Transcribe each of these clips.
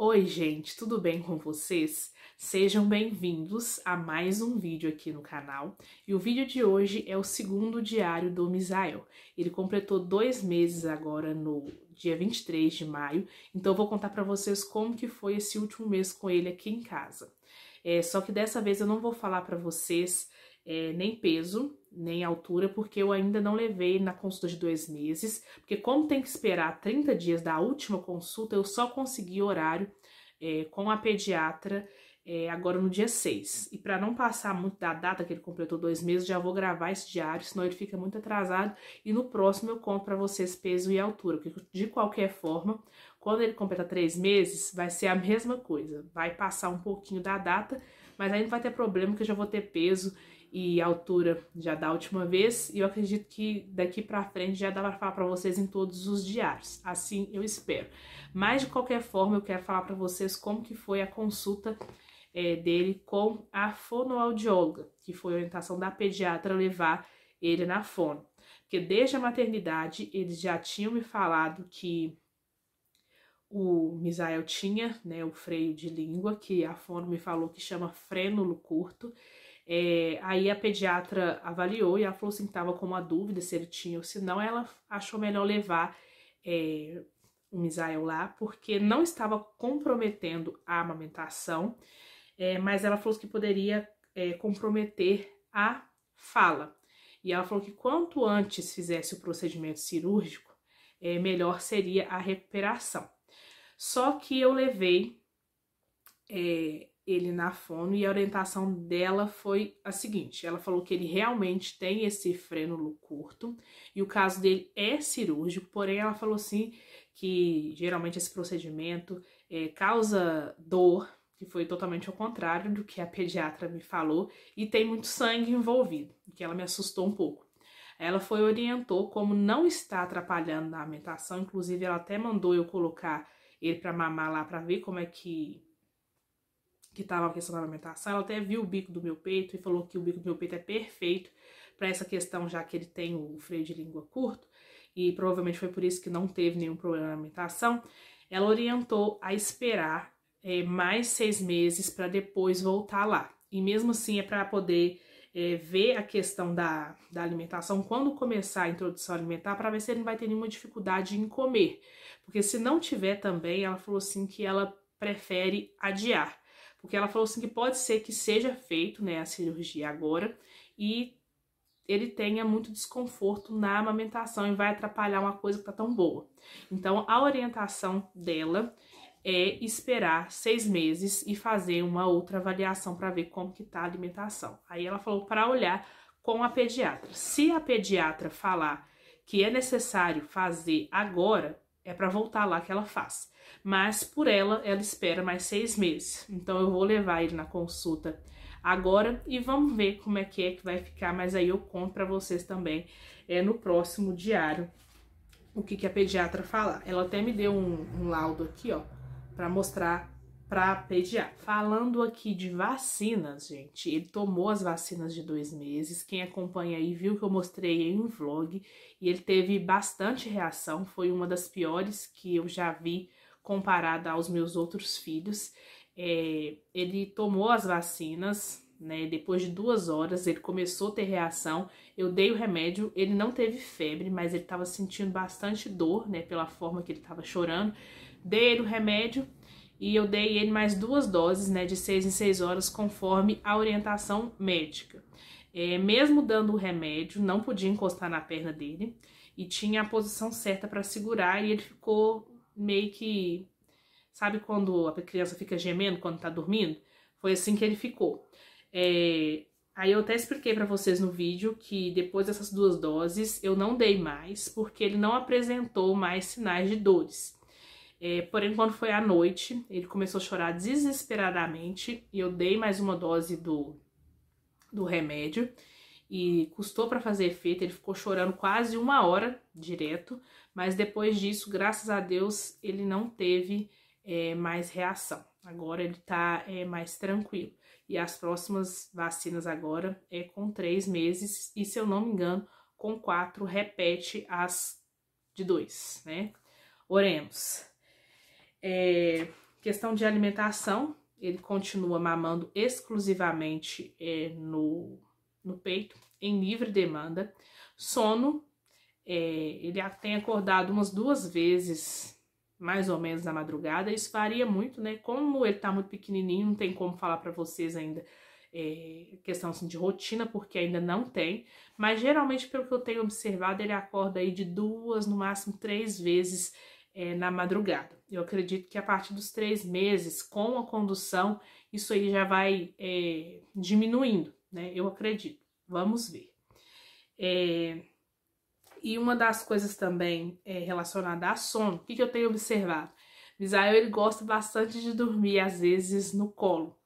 Oi, gente, tudo bem com vocês? Sejam bem-vindos a mais um vídeo aqui no canal. E o vídeo de hoje é o segundo diário do Misael. Ele completou dois meses agora no dia 23 de maio, então eu vou contar para vocês como que foi esse último mês com ele aqui em casa. É, só que dessa vez eu não vou falar para vocês é, nem peso, nem altura, porque eu ainda não levei na consulta de dois meses, porque como tem que esperar 30 dias da última consulta, eu só consegui horário é, com a pediatra é, agora no dia 6. E para não passar muito da data que ele completou dois meses, já vou gravar esse diário, senão ele fica muito atrasado. E no próximo eu conto para vocês peso e altura, porque de qualquer forma, quando ele completar três meses, vai ser a mesma coisa. Vai passar um pouquinho da data, mas ainda vai ter problema, que eu já vou ter peso e altura já da última vez, e eu acredito que daqui para frente já dá para falar para vocês em todos os diários. Assim eu espero. Mas de qualquer forma, eu quero falar para vocês como que foi a consulta é, dele com a fonoaudióloga, que foi a orientação da pediatra levar ele na fono. Porque desde a maternidade eles já tinham me falado que o Misael tinha, né, o freio de língua, que a fono me falou que chama frênulo curto, é, aí a pediatra avaliou e ela falou assim que estava com uma dúvida se ele tinha ou se não. Ela achou melhor levar é, o Misael lá, porque não estava comprometendo a amamentação, é, mas ela falou que poderia é, comprometer a fala. E ela falou que quanto antes fizesse o procedimento cirúrgico, é, melhor seria a recuperação. Só que eu levei é, ele na fono e a orientação dela foi a seguinte: ela falou que ele realmente tem esse frênulo curto e o caso dele é cirúrgico, porém ela falou assim que geralmente esse procedimento é, causa dor, que foi totalmente ao contrário do que a pediatra me falou, e tem muito sangue envolvido, que ela me assustou um pouco. Ela foi orientou como não está atrapalhando na amamentação, inclusive ela até mandou eu colocar ele para mamar lá para ver como é que que estava questão da amamentação, ela até viu o bico do meu peito e falou que o bico do meu peito é perfeito para essa questão, já que ele tem o freio de língua curto, e provavelmente foi por isso que não teve nenhum problema na amamentação. Ela orientou a esperar é, mais seis meses para depois voltar lá. E mesmo assim é para poder é, ver a questão da, da alimentação quando começar a introdução alimentar para ver se ele não vai ter nenhuma dificuldade em comer. Porque se não tiver também, ela falou assim que ela prefere adiar porque ela falou assim que pode ser que seja feito, né, a cirurgia agora e ele tenha muito desconforto na amamentação e vai atrapalhar uma coisa que tá tão boa. Então, a orientação dela é esperar seis meses e fazer uma outra avaliação para ver como que tá a alimentação. Aí ela falou para olhar com a pediatra. Se a pediatra falar que é necessário fazer agora, é para voltar lá que ela faz. Mas por ela, ela espera mais seis meses. Então eu vou levar ele na consulta agora e vamos ver como é que é que vai ficar. Mas aí eu conto para vocês também é, no próximo diário o que, que a pediatra falar. Ela até me deu um, um laudo aqui, ó, para mostrar para pediar. Falando aqui de vacinas, gente, ele tomou as vacinas de dois meses. Quem acompanha aí viu que eu mostrei em um vlog e ele teve bastante reação. Foi uma das piores que eu já vi comparada aos meus outros filhos. É, ele tomou as vacinas, né? Depois de duas horas ele começou a ter reação. Eu dei o remédio, ele não teve febre, mas ele estava sentindo bastante dor, né? Pela forma que ele estava chorando. Dei o remédio, e eu dei ele mais duas doses, né, de seis em seis horas, conforme a orientação médica. É, mesmo dando o remédio, não podia encostar na perna dele e tinha a posição certa para segurar e ele ficou meio que. Sabe quando a criança fica gemendo quando tá dormindo? Foi assim que ele ficou. É, aí eu até expliquei para vocês no vídeo que depois dessas duas doses eu não dei mais porque ele não apresentou mais sinais de dores. É, porém, quando foi à noite, ele começou a chorar desesperadamente e eu dei mais uma dose do, do remédio e custou para fazer efeito. Ele ficou chorando quase uma hora direto, mas depois disso, graças a Deus, ele não teve é, mais reação. Agora ele tá é, mais tranquilo. E as próximas vacinas agora é com três meses e, se eu não me engano, com quatro repete as de dois, né? Oremos. É, questão de alimentação, ele continua mamando exclusivamente é, no, no peito, em livre demanda. Sono, é, ele tem acordado umas duas vezes, mais ou menos, na madrugada. Isso varia muito, né? Como ele tá muito pequenininho, não tem como falar para vocês ainda é, questão assim, de rotina, porque ainda não tem, mas geralmente, pelo que eu tenho observado, ele acorda aí de duas, no máximo três vezes é, na madrugada. Eu acredito que a partir dos três meses, com a condução, isso aí já vai é, diminuindo, né? Eu acredito. Vamos ver. É, e uma das coisas também é, relacionada a sono, o que, que, eu tenho observado? Misael, ele gosta bastante de dormir, às vezes, no colo.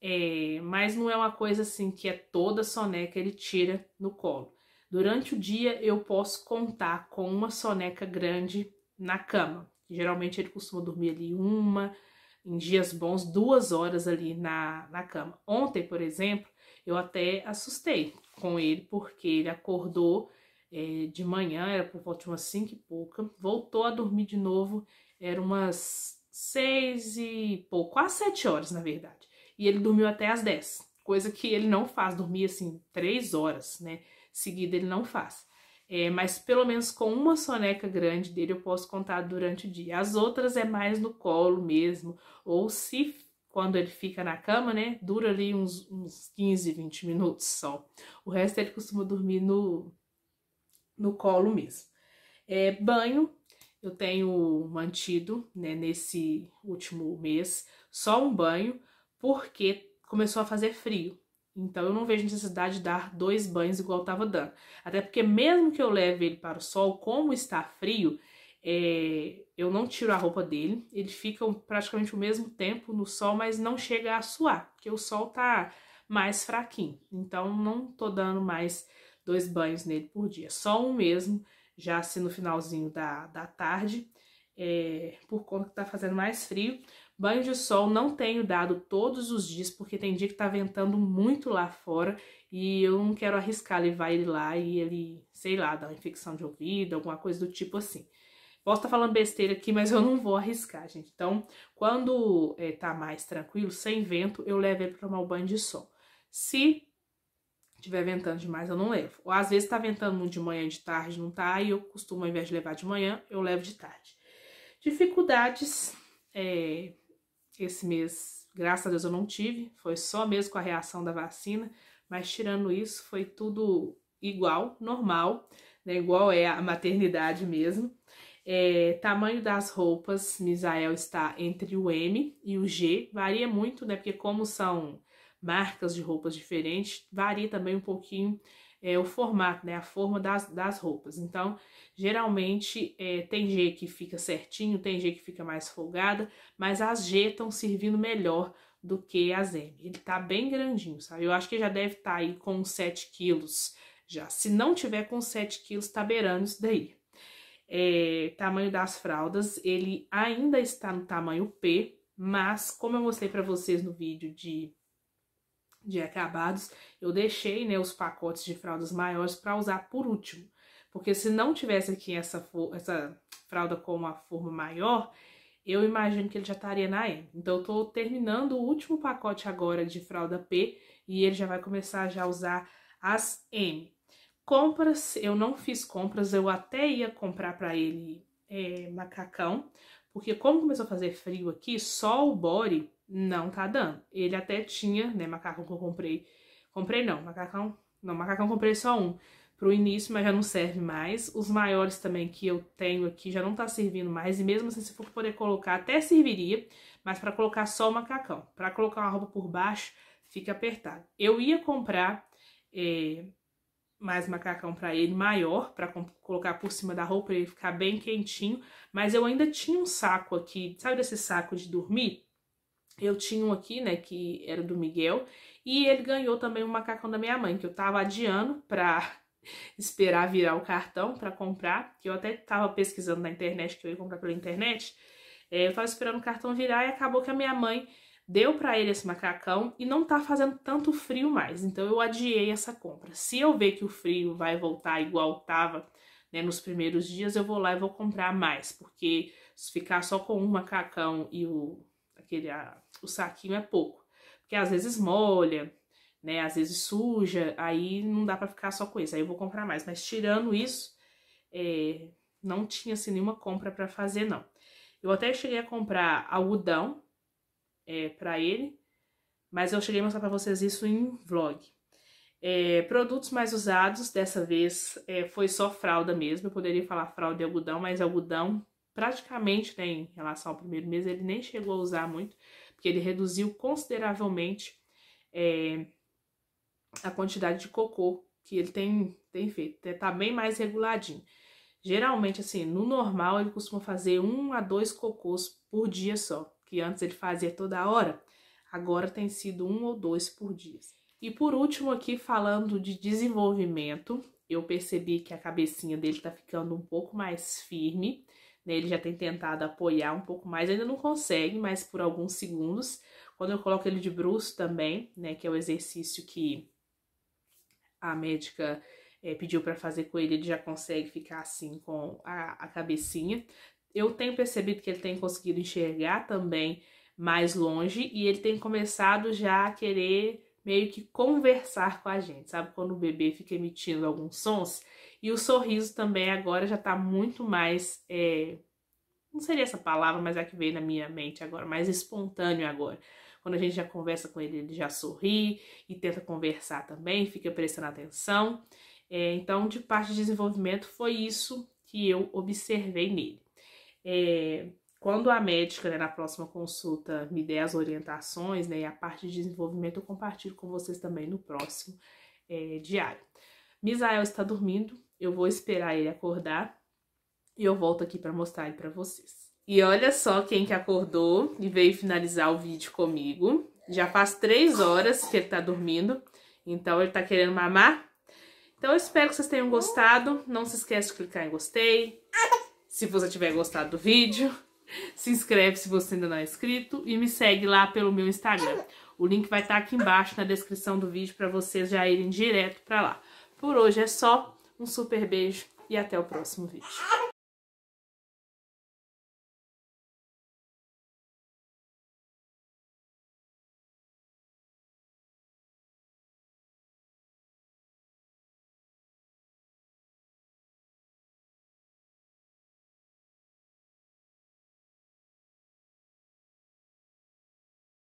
É, mas não é uma coisa assim que é toda soneca ele tira no colo. Durante o dia eu posso contar com uma soneca grande na cama. Geralmente ele costuma dormir ali uma, em dias bons, duas horas ali na, na cama. Ontem, por exemplo, eu até assustei com ele, porque ele acordou é, de manhã, era por volta de umas cinco e pouca, voltou a dormir de novo, era umas seis e pouco, quase sete horas, na verdade. E ele dormiu até as dez, coisa que ele não faz, dormir assim três horas, né? Seguida ele não faz. É, mas pelo menos com uma soneca grande dele eu posso contar durante o dia. As outras é mais no colo mesmo, ou se quando ele fica na cama, né, dura ali uns, uns 15, 20 minutos só. O resto ele costuma dormir no, no colo mesmo. É, banho, eu tenho mantido, né, nesse último mês, só um banho, porque começou a fazer frio. Então eu não vejo necessidade de dar dois banhos igual eu estava dando. Até porque mesmo que eu leve ele para o sol, como está frio, é, eu não tiro a roupa dele. Ele fica praticamente o mesmo tempo no sol, mas não chega a suar, porque o sol tá mais fraquinho. Então não tô dando mais dois banhos nele por dia, só um mesmo, já se no finalzinho da, da tarde, é, por conta que tá fazendo mais frio. Banho de sol não tenho dado todos os dias, porque tem dia que tá ventando muito lá fora e eu não quero arriscar levar ele lá e ele, sei lá, dar uma infecção de ouvido, alguma coisa do tipo assim. Posso estar tá falando besteira aqui, mas eu não vou arriscar, gente. Então, quando é, tá mais tranquilo, sem vento, eu levo ele pra tomar o banho de sol. Se tiver ventando demais, eu não levo. Ou às vezes tá ventando muito de manhã e de tarde, não tá, e eu costumo, ao invés de levar de manhã, eu levo de tarde. Dificuldades é, esse mês, graças a Deus, eu não tive, foi só mesmo com a reação da vacina, mas tirando isso, foi tudo igual, normal, né? Igual é a maternidade mesmo. É, tamanho das roupas, Misael está entre o M e o G, varia muito, né? Porque como são marcas de roupas diferentes, varia também um pouquinho é, o formato, né? A forma das, das roupas. Então, geralmente é, tem G que fica certinho, tem G que fica mais folgada, mas as G estão servindo melhor do que as M. Ele tá bem grandinho, sabe? Eu acho que já deve estar tá aí com 7 quilos já. Se não tiver com 7 quilos, tá beirando isso daí. É, tamanho das fraldas, ele ainda está no tamanho P, mas como eu mostrei para vocês no vídeo de de acabados, eu deixei né, os pacotes de fraldas maiores para usar por último. Porque se não tivesse aqui essa, essa fralda com uma forma maior, eu imagino que ele já estaria na M. Então eu estou terminando o último pacote agora de fralda P e ele já vai começar já a usar as M. Compras, eu não fiz compras, eu até ia comprar para ele é, macacão, porque como começou a fazer frio aqui, só o body não tá dando. Ele até tinha, né, que eu comprei. Comprei não, macacão Não, eu comprei só um pro início, mas já não serve mais. Os maiores também que eu tenho aqui já não tá servindo mais. E mesmo assim, se for poder colocar, até serviria, mas para colocar só o macacão. para colocar uma roupa por baixo, fica apertado. Eu ia comprar é, mais macacão para ele maior, para colocar por cima da roupa, ele ficar bem quentinho. Mas eu ainda tinha um saco aqui, sabe desse saco de dormir? Eu tinha um aqui, né, que era do Miguel, e ele ganhou também um macacão da minha mãe, que eu tava adiando pra esperar virar o cartão para comprar, que eu até tava pesquisando na internet, que eu ia comprar pela internet. É, eu tava esperando o cartão virar e acabou que a minha mãe deu para ele esse macacão e não tá fazendo tanto frio mais, então eu adiei essa compra. Se eu ver que o frio vai voltar igual tava, né, nos primeiros dias, eu vou lá e vou comprar mais, porque se ficar só com um macacão e o porque ele, a, o saquinho é pouco. Porque às vezes molha, né? Às vezes suja, aí não dá para ficar só com isso. Aí eu vou comprar mais. Mas tirando isso, é, não tinha assim nenhuma compra para fazer, não. Eu até cheguei a comprar algodão é, para ele, mas eu cheguei a mostrar para vocês isso em vlog. É, produtos mais usados, dessa vez é, foi só fralda mesmo. Eu poderia falar fralda e algodão, mas algodão praticamente, né, em relação ao primeiro mês, ele nem chegou a usar muito, porque ele reduziu consideravelmente é, a quantidade de cocô que ele tem, tem feito. Tá bem mais reguladinho. Geralmente, assim, no normal, ele costuma fazer um a dois cocôs por dia só, que antes ele fazia toda hora, agora tem sido um ou dois por dia. E por último, aqui falando de desenvolvimento, eu percebi que a cabecinha dele tá ficando um pouco mais firme né, ele já tem tentado apoiar um pouco mais, ainda não consegue, mas por alguns segundos. Quando eu coloco ele de bruxo também, né, que é o exercício que a médica é, pediu para fazer com ele, ele já consegue ficar assim com a, a cabecinha. Eu tenho percebido que ele tem conseguido enxergar também mais longe e ele tem começado já a querer meio que conversar com a gente, sabe? Quando o bebê fica emitindo alguns sons, e o sorriso também agora já tá muito mais. É... não seria essa palavra, mas é a que veio na minha mente agora, mais espontâneo agora. Quando a gente já conversa com ele, ele já sorri e tenta conversar também, fica prestando atenção. É, então, de parte de desenvolvimento, foi isso que eu observei nele. É, quando a médica, né, na próxima consulta, me der as orientações, né, e a parte de desenvolvimento, eu compartilho com vocês também no próximo é, diário. Misael está dormindo, eu vou esperar ele acordar e eu volto aqui para mostrar ele para vocês. E olha só quem que acordou e veio finalizar o vídeo comigo. Já faz três horas que ele tá dormindo, então ele tá querendo mamar. Então eu espero que vocês tenham gostado. Não se esquece de clicar em gostei. Se você tiver gostado do vídeo, se inscreve se você ainda não é inscrito e me segue lá pelo meu Instagram. O link vai estar tá aqui embaixo na descrição do vídeo para vocês já irem direto para lá. Por hoje é só. Um super beijo e até o próximo vídeo.